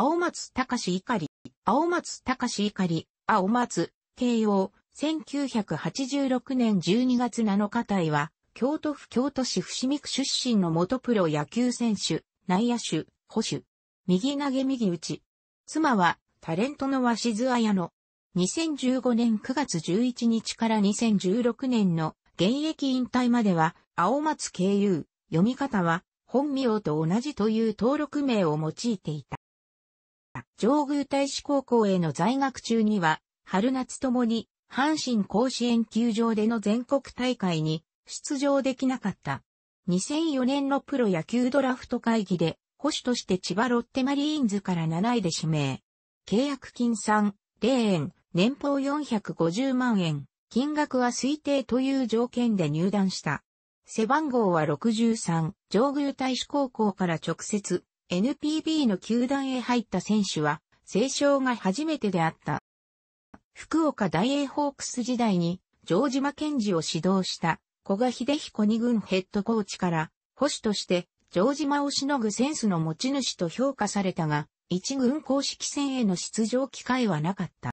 青松隆史怒り、青松隆史怒り、青松、慶応、1986年12月7日帯は、京都府京都市伏見区出身の元プロ野球選手、内野手、保守、右投げ右打ち。妻は、タレントの鷲津彩乃。2015年9月11日から2016年の現役引退までは、青松慶友、読み方は、本名と同じという登録名を用いていた。上宮大使高校への在学中には、春夏ともに、阪神甲子園球場での全国大会に出場できなかった。2004年のプロ野球ドラフト会議で、保守として千葉ロッテマリーンズから7位で指名。契約金3、0円、年俸450万円、金額は推定という条件で入団した。背番号は63、上宮大使高校から直接、NPB の球団へ入った選手は、青少が初めてであった。福岡大英ホークス時代に、城島健治を指導した古賀秀彦二軍ヘッドコーチから、保守として城島をしのぐセンスの持ち主と評価されたが、一軍公式戦への出場機会はなかった。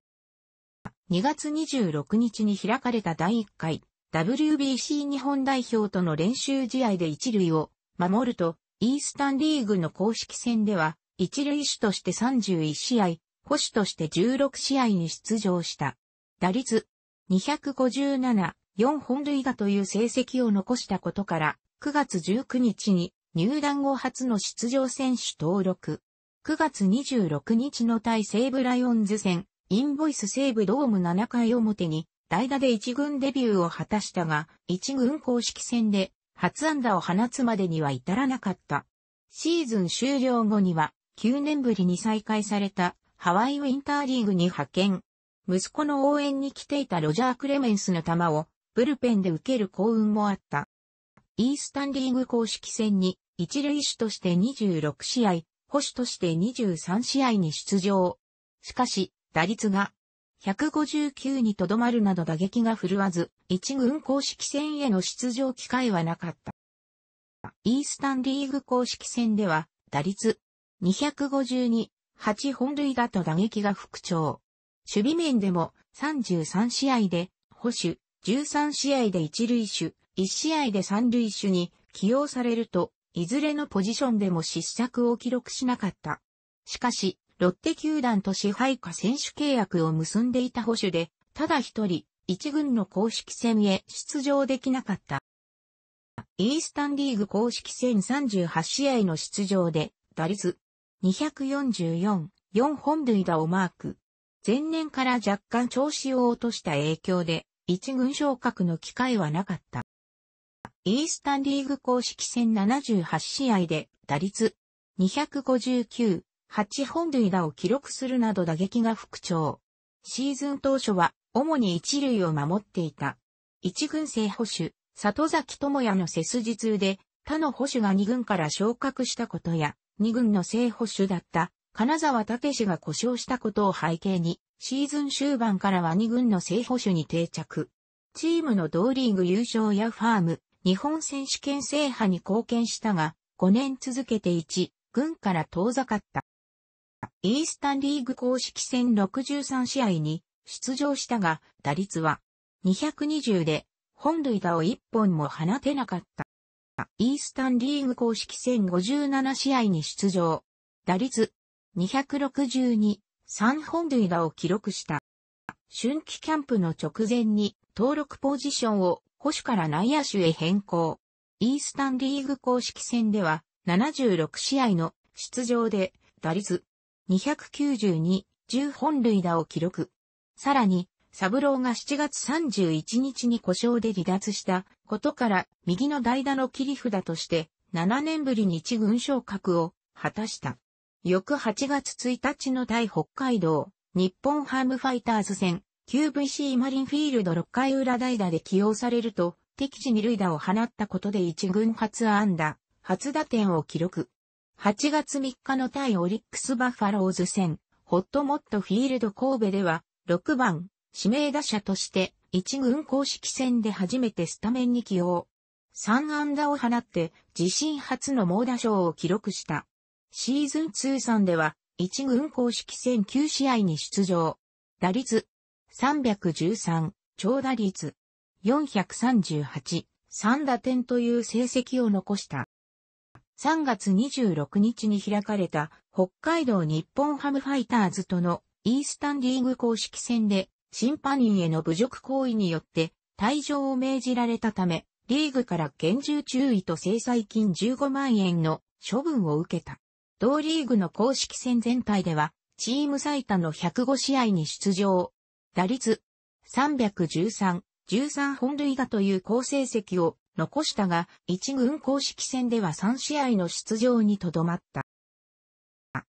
2月26日に開かれた第1回 WBC 日本代表との練習試合で一塁を守るとイースタンリーグの公式戦では、一塁手として31試合、保守として16試合に出場した。打率257、4本塁打という成績を残したことから、9月19日に入団後初の出場選手登録。9月26日の対西武ライオンズ戦、インボイス西武ドーム7回表に、代打で1軍デビューを果たしたが、1軍公式戦で初安打を放つまでには至らなかった。シーズン終了後には、9年ぶりに再開されたハワイウィンターリーグに派遣。息子の応援に来ていたロジャー・クレメンスの球をブルペンで受ける幸運もあった。イースタンリーグ公式戦に一塁手として26試合、保守として23試合に出場。しかし、打率が159にとどまるなど打撃が振るわず、一軍公式戦への出場機会はなかった。イースタンリーグ公式戦では、打率252、8本塁打と打撃が復調。守備面でも33試合で、保守、13試合で1塁手、1試合で3塁手に起用されると、いずれのポジションでも失策を記録しなかった。しかし、ロッテ球団と支配下選手契約を結んでいた保守で、ただ一人、一軍の公式戦へ出場できなかった。イースタンリーグ公式戦38試合の出場で、打率244、4本塁打をマーク。前年から若干調子を落とした影響で、一軍昇格の機会はなかった。イースタンリーグ公式戦78試合で、打率259、8本塁打を記録するなど打撃が復調。シーズン当初は、主に一塁を守っていた。一軍制保守、里崎智也の背筋痛で、他の保守が二軍から昇格したことや、二軍の正保守だった金沢武が故障したことを背景に、シーズン終盤からは二軍の正捕手に定着。チームの同リーグ優勝やファーム、日本選手権制覇に貢献したが、5年続けて1、軍から遠ざかった。イースタンリーグ公式戦63試合に出場したが、打率は220で本塁打を1本も放てなかった。イースタンリーグ公式戦57試合に出場。打率262、3本塁打を記録した。春季キャンプの直前に登録ポジションを保守から内野手へ変更。イースタンリーグ公式戦では76試合の出場で打率292、10本塁打を記録。さらに、サブローが7月31日に故障で離脱したことから右の代打の切り札として7年ぶりに一軍昇格を果たした。翌8月1日の対北海道日本ハムファイターズ戦 QVC マリンフィールド6回裏代打で起用されると敵地二塁打を放ったことで一軍初安打、初打点を記録。8月3日の対オリックスバファローズ戦、ホットモットフィールド神戸では、6番、指名打者として、1軍公式戦で初めてスタメンに起用。3安打を放って、自身初の猛打賞を記録した。シーズン通算では、1軍公式戦9試合に出場。打率、313、長打率、438、3打点という成績を残した。3月26日に開かれた北海道日本ハムファイターズとのイースタンリーグ公式戦で審判員への侮辱行為によって退場を命じられたため、リーグから厳重注意と制裁金15万円の処分を受けた。同リーグの公式戦全体では、チーム最多の105試合に出場。打率313、13本塁打という好成績を残したが、一軍公式戦では3試合の出場にとどまった。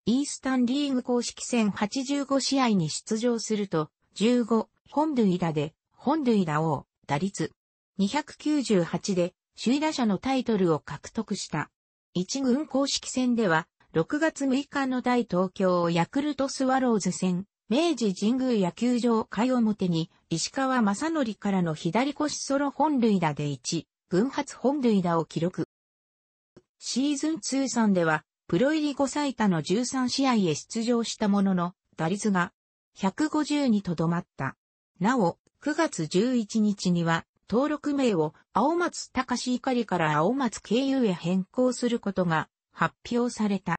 イースタンリーグ公式戦85試合に出場すると、15、本塁打で、本塁打王、打率、298で、首位打者のタイトルを獲得した。一軍公式戦では、6月6日の大東京ヤクルトスワローズ戦、明治神宮野球場会表に、石川正則からの左腰ソロ本塁打で1、分発本塁打を記録。シーズン通算では、プロ入り後最多の13試合へ出場したものの、打率が150にとどまった。なお、9月11日には、登録名を青松隆ゆかりから青松経由へ変更することが発表された。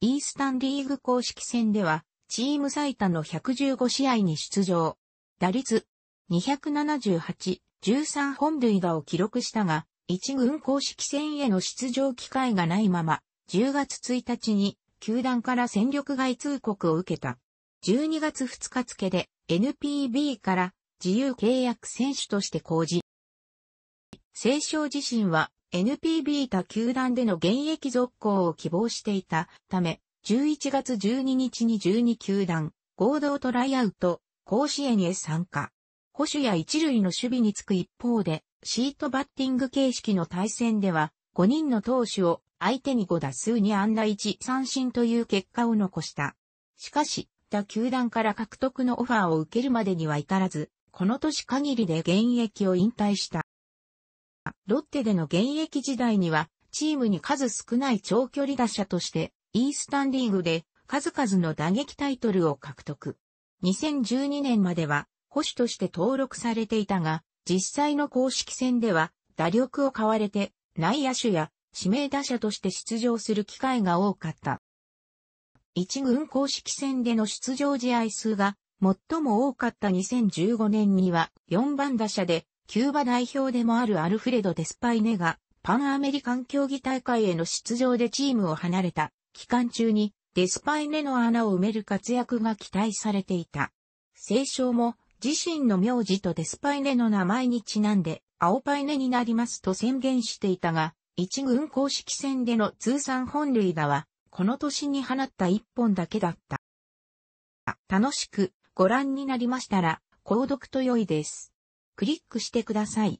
イースタンリーグ公式戦では、チーム最多の115試合に出場。打率278、13本塁打を記録したが、一軍公式戦への出場機会がないまま、10月1日に球団から戦力外通告を受けた。12月2日付で NPB から自由契約選手として公示。清少自身は NPB 他球団での現役続行を希望していたため、11月12日に12球団合同トライアウト甲子園へ参加。保守や一塁の守備につく一方で、シートバッティング形式の対戦では、5人の投手を相手に5打数に安打1三振という結果を残した。しかし、他球団から獲得のオファーを受けるまでには至らず、この年限りで現役を引退した。ロッテでの現役時代には、チームに数少ない長距離打者として、イースタンリーグで数々の打撃タイトルを獲得。2012年までは保守として登録されていたが、実際の公式戦では打力を買われて内野手や指名打者として出場する機会が多かった。一軍公式戦での出場試合数が最も多かった2015年には4番打者でキューバ代表でもあるアルフレド・デスパイネがパンアメリカン競技大会への出場でチームを離れた期間中にデスパイネの穴を埋める活躍が期待されていた。聖書も自身の名字とデスパイネの名前にちなんで、青パイネになりますと宣言していたが、一軍公式戦での通算本塁打は、この年に放った一本だけだった。楽しくご覧になりましたら、購読と良いです。クリックしてください。